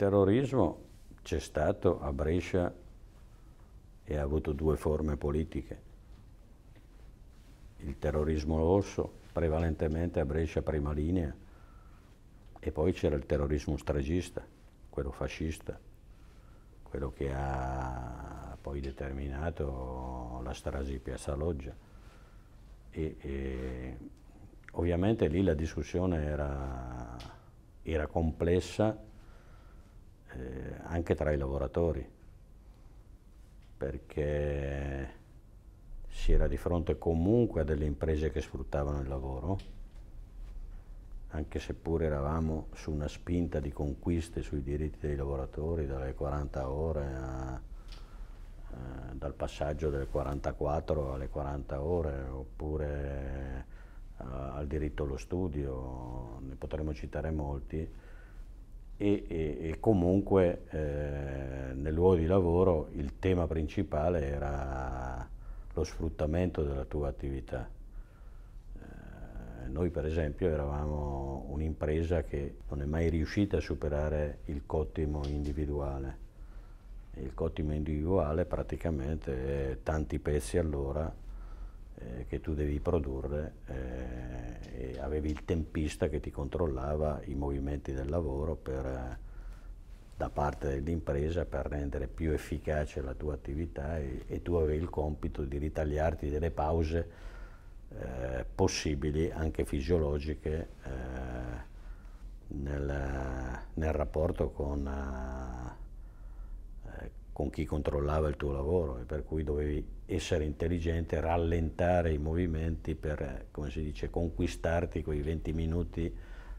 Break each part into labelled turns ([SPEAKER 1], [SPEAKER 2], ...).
[SPEAKER 1] terrorismo c'è stato a Brescia e ha avuto due forme politiche. Il terrorismo rosso, prevalentemente a Brescia prima linea, e poi c'era il terrorismo stragista, quello fascista, quello che ha poi determinato la strage di Piazza Loggia. E, e, ovviamente lì la discussione era, era complessa eh, anche tra i lavoratori, perché si era di fronte comunque a delle imprese che sfruttavano il lavoro, anche seppur eravamo su una spinta di conquiste sui diritti dei lavoratori, dalle 40 ore a, eh, dal passaggio dalle 44 alle 40 ore, oppure eh, al diritto allo studio, ne potremmo citare molti, e, e, e comunque eh, nel luogo di lavoro il tema principale era lo sfruttamento della tua attività. Eh, noi per esempio eravamo un'impresa che non è mai riuscita a superare il cottimo individuale. Il cottimo individuale praticamente è tanti pezzi all'ora eh, che tu devi produrre eh, e avevi il tempista che ti controllava i movimenti del lavoro per, eh, da parte dell'impresa per rendere più efficace la tua attività e, e tu avevi il compito di ritagliarti delle pause eh, possibili, anche fisiologiche, eh, nel, nel, rapporto con, con chi controllava il tuo lavoro e per cui dovevi essere intelligente, rallentare i movimenti per, eh, come si dice, conquistarti quei 20 minuti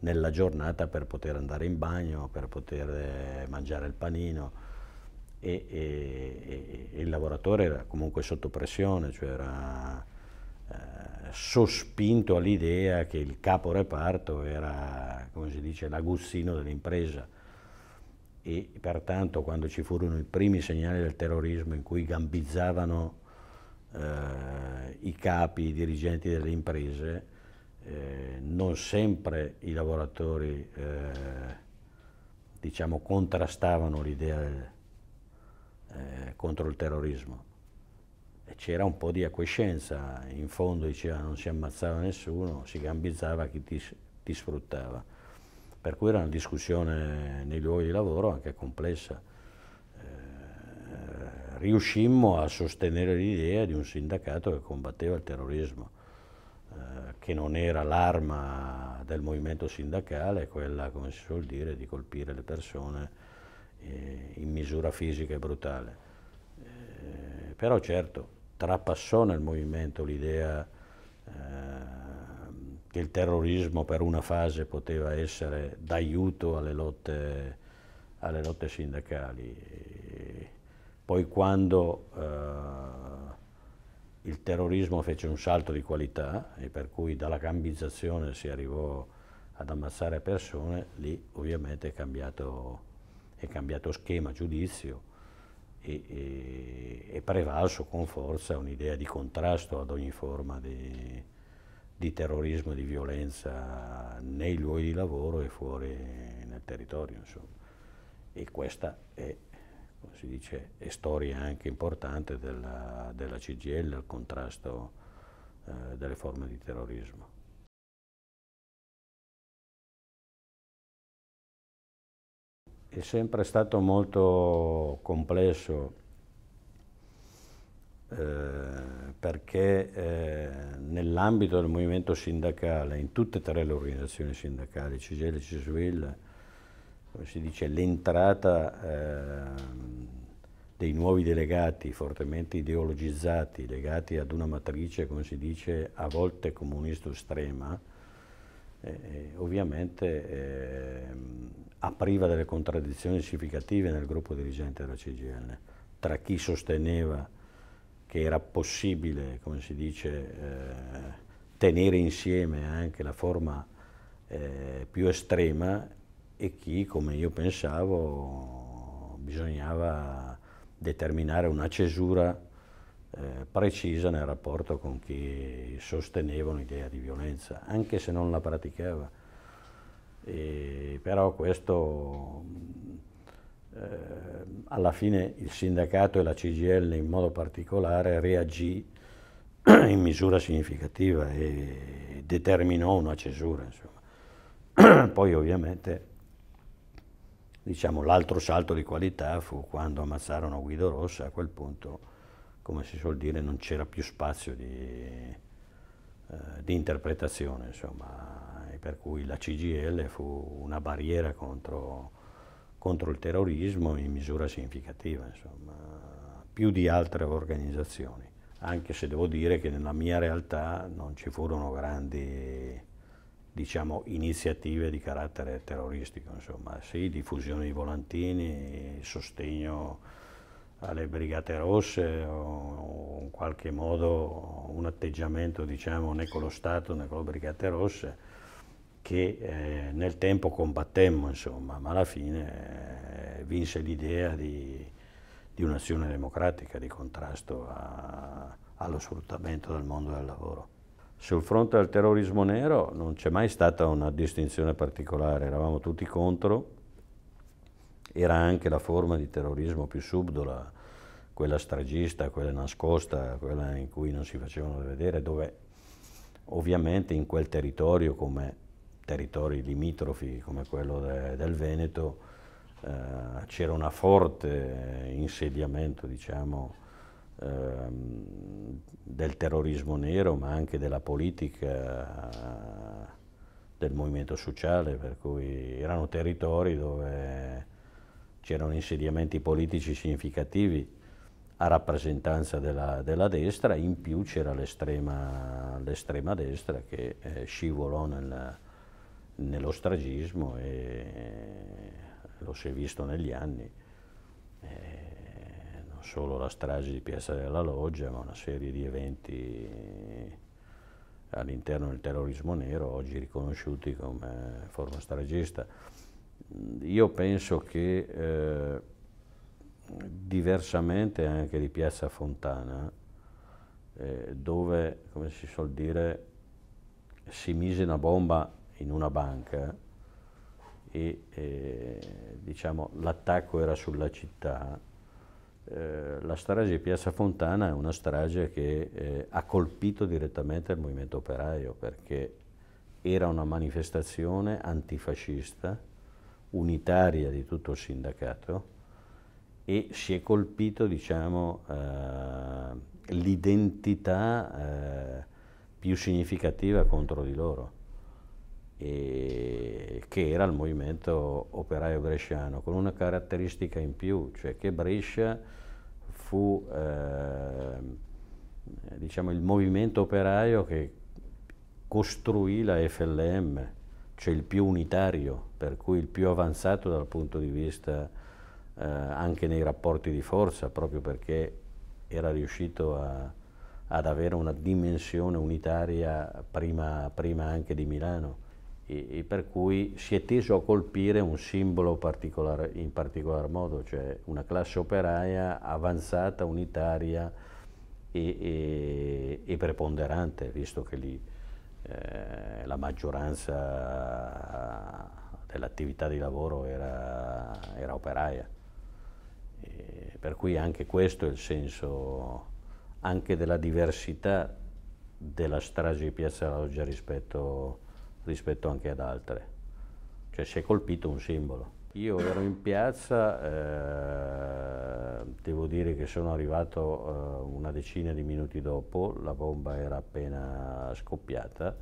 [SPEAKER 1] nella giornata per poter andare in bagno, per poter eh, mangiare il panino. E, e, e il lavoratore era comunque sotto pressione, cioè era eh, sospinto all'idea che il capo reparto era, come si dice, l'aguzzino dell'impresa. E pertanto quando ci furono i primi segnali del terrorismo in cui gambizzavano eh, i capi, i dirigenti delle imprese, eh, non sempre i lavoratori eh, diciamo, contrastavano l'idea eh, contro il terrorismo. C'era un po' di acquiescenza, in fondo diceva non si ammazzava nessuno, si gambizzava chi ti, ti sfruttava. Per cui era una discussione nei luoghi di lavoro anche complessa riuscimmo a sostenere l'idea di un sindacato che combatteva il terrorismo, eh, che non era l'arma del movimento sindacale, quella, come si suol dire, di colpire le persone eh, in misura fisica e brutale. Eh, però certo, trapassò nel movimento l'idea eh, che il terrorismo per una fase poteva essere d'aiuto alle, alle lotte sindacali poi quando eh, il terrorismo fece un salto di qualità e per cui dalla gambizzazione si arrivò ad ammazzare persone, lì ovviamente è cambiato, è cambiato schema, giudizio e, e, è prevalso con forza un'idea di contrasto ad ogni forma di, di terrorismo e di violenza nei luoghi di lavoro e fuori nel territorio. Insomma. E questa è, si dice, è storia anche importante della, della CGL al contrasto eh, delle forme di terrorismo. È sempre stato molto complesso eh, perché eh, nell'ambito del movimento sindacale, in tutte e tre le organizzazioni sindacali, CGL e CISWIL, come si dice, l'entrata eh, dei nuovi delegati fortemente ideologizzati, legati ad una matrice, come si dice, a volte comunista estrema, eh, eh ovviamente eh, apriva delle contraddizioni significative nel gruppo dirigente della CGL, tra chi sosteneva che era possibile, come si dice, eh, tenere insieme anche la forma eh, più estrema e chi, come io pensavo, bisognava determinare una cesura eh, precisa nel rapporto con chi sosteneva un'idea di violenza, anche se non la praticava. E, però questo, eh, alla fine il sindacato e la CGL in modo particolare reagì in misura significativa e determinò una cesura. Poi ovviamente Diciamo, l'altro salto di qualità fu quando ammazzarono Guido Rossa, a quel punto, come si suol dire, non c'era più spazio di, eh, di interpretazione, insomma, per cui la CGL fu una barriera contro, contro il terrorismo in misura significativa, insomma, più di altre organizzazioni, anche se devo dire che nella mia realtà non ci furono grandi diciamo, iniziative di carattere terroristico, insomma, sì, diffusione di volantini, sostegno alle Brigate Rosse o in qualche modo un atteggiamento diciamo, né con lo Stato né con le Brigate Rosse che eh, nel tempo combattemmo, insomma, ma alla fine eh, vinse l'idea di, di un'azione democratica di contrasto a, allo sfruttamento del mondo del lavoro. Sul fronte al terrorismo nero non c'è mai stata una distinzione particolare, eravamo tutti contro, era anche la forma di terrorismo più subdola, quella stragista, quella nascosta, quella in cui non si facevano vedere, dove ovviamente in quel territorio come territori limitrofi come quello de, del Veneto eh, c'era un forte insediamento diciamo, Ehm, del terrorismo nero, ma anche della politica, eh, del movimento sociale, per cui erano territori dove c'erano insediamenti politici significativi a rappresentanza della, della destra, in più c'era l'estrema destra che eh, scivolò nel, nello stragismo e, lo si è visto negli anni. E, eh, solo la strage di Piazza della Loggia, ma una serie di eventi all'interno del terrorismo nero, oggi riconosciuti come forma stragista. Io penso che eh, diversamente anche di Piazza Fontana, eh, dove, come si suol dire, si mise una bomba in una banca e eh, diciamo, l'attacco era sulla città, eh, la strage di Piazza Fontana è una strage che eh, ha colpito direttamente il movimento operaio perché era una manifestazione antifascista, unitaria di tutto il sindacato e si è colpito diciamo, eh, l'identità eh, più significativa contro di loro che era il movimento operaio bresciano, con una caratteristica in più, cioè che Brescia fu eh, diciamo, il movimento operaio che costruì la FLM, cioè il più unitario, per cui il più avanzato dal punto di vista eh, anche nei rapporti di forza, proprio perché era riuscito a, ad avere una dimensione unitaria prima, prima anche di Milano e, e per cui si è teso a colpire un simbolo particolare, in particolar modo, cioè una classe operaia avanzata, unitaria e, e preponderante, visto che lì eh, la maggioranza dell'attività di lavoro era, era operaia. per cui anche questo è il senso anche della diversità della strage di Piazza Loggia rispetto a rispetto anche ad altre. Cioè si è colpito un simbolo. Io ero in piazza, eh, devo dire che sono arrivato eh, una decina di minuti dopo, la bomba era appena scoppiata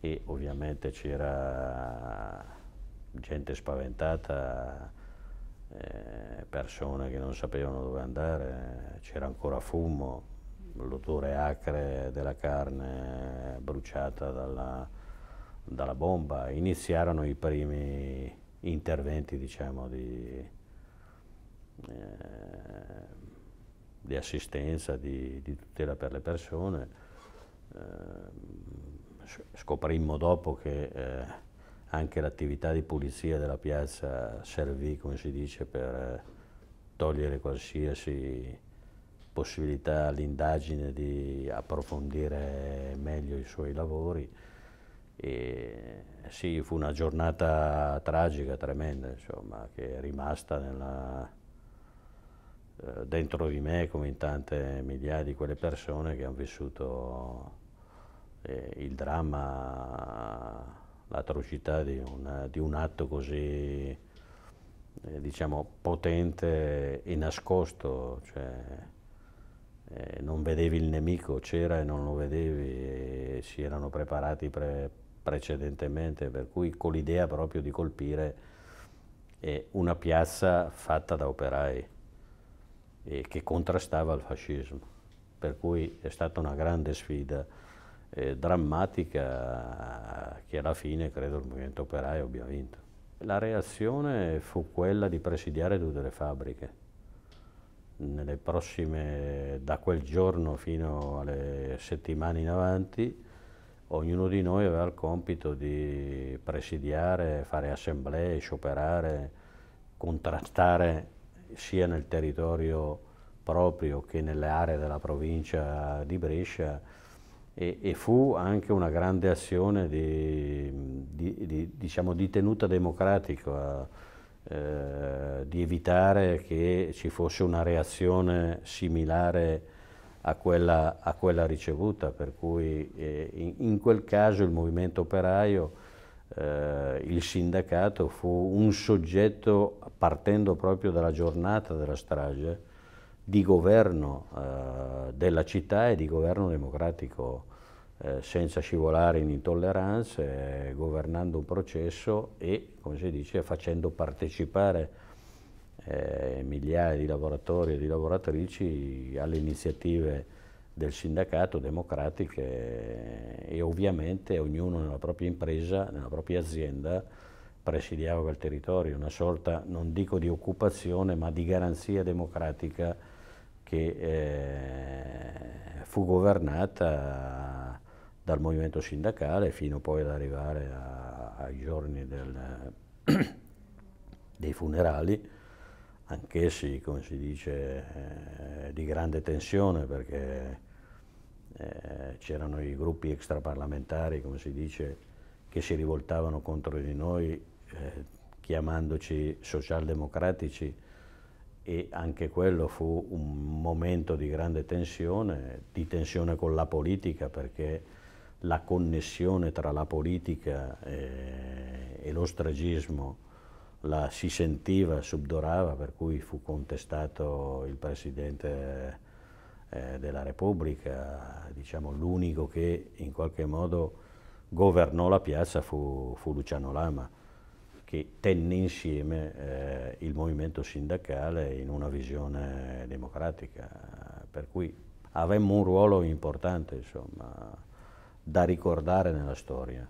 [SPEAKER 1] e ovviamente c'era gente spaventata, eh, persone che non sapevano dove andare, c'era ancora fumo, l'odore acre della carne bruciata dalla, dalla bomba, iniziarono i primi interventi diciamo, di, eh, di, assistenza, di, di, tutela per le persone. Eh, scoprimmo dopo che eh, anche l'attività di pulizia della piazza servì, come si dice, per eh, togliere qualsiasi possibilità all'indagine di approfondire meglio i suoi lavori. E sì, fu una giornata tragica, tremenda, insomma, che è rimasta nella, eh, dentro di me come in tante migliaia di quelle persone che hanno vissuto eh, il dramma, l'atrocità di, di, un atto così, eh, diciamo, potente e nascosto. Cioè, non vedevi il nemico, c'era e non lo vedevi, si erano preparati pre precedentemente, per cui con l'idea proprio di colpire eh, una piazza fatta da operai eh, che contrastava il fascismo. Per cui è stata una grande sfida eh, drammatica che alla fine credo il movimento operaio abbia vinto. La reazione fu quella di presidiare tutte le fabbriche. Nelle prossime, da quel giorno fino alle settimane in avanti, ognuno di noi aveva il compito di presidiare, fare assemblee, scioperare, contrastare sia nel territorio proprio che nelle aree della provincia di Brescia e, e fu anche una grande azione di, di, di, diciamo, di tenuta democratica, eh, eh, di evitare che ci fosse una reazione similare a quella, a quella ricevuta, per cui eh, in, in, quel caso il movimento operaio, eh, il sindacato fu un soggetto, partendo proprio dalla giornata della strage, di governo eh, della città e di governo democratico, eh, senza scivolare in intolleranze, governando un processo e, come si dice, facendo partecipare eh, migliaia di lavoratori e di lavoratrici alle iniziative del sindacato democratiche e ovviamente ognuno nella propria impresa, nella propria azienda presidiava quel territorio, una sorta non dico di occupazione ma di garanzia democratica che eh, fu governata dal movimento sindacale fino poi ad arrivare a, ai giorni del, dei funerali anch'essi, come si dice, eh, di grande tensione perché eh, c'erano i gruppi extraparlamentari, come si dice, che si rivoltavano contro di noi eh, chiamandoci socialdemocratici e anche quello fu un momento di grande tensione, di tensione con la politica perché la connessione tra la politica e, e lo stragismo la si sentiva, subdorava, per cui fu contestato il Presidente eh, della Repubblica, diciamo l'unico che in qualche modo governò la piazza fu, fu Luciano Lama, che tenne insieme eh, il movimento sindacale in una visione democratica, per cui avemmo un ruolo importante insomma, da ricordare nella storia.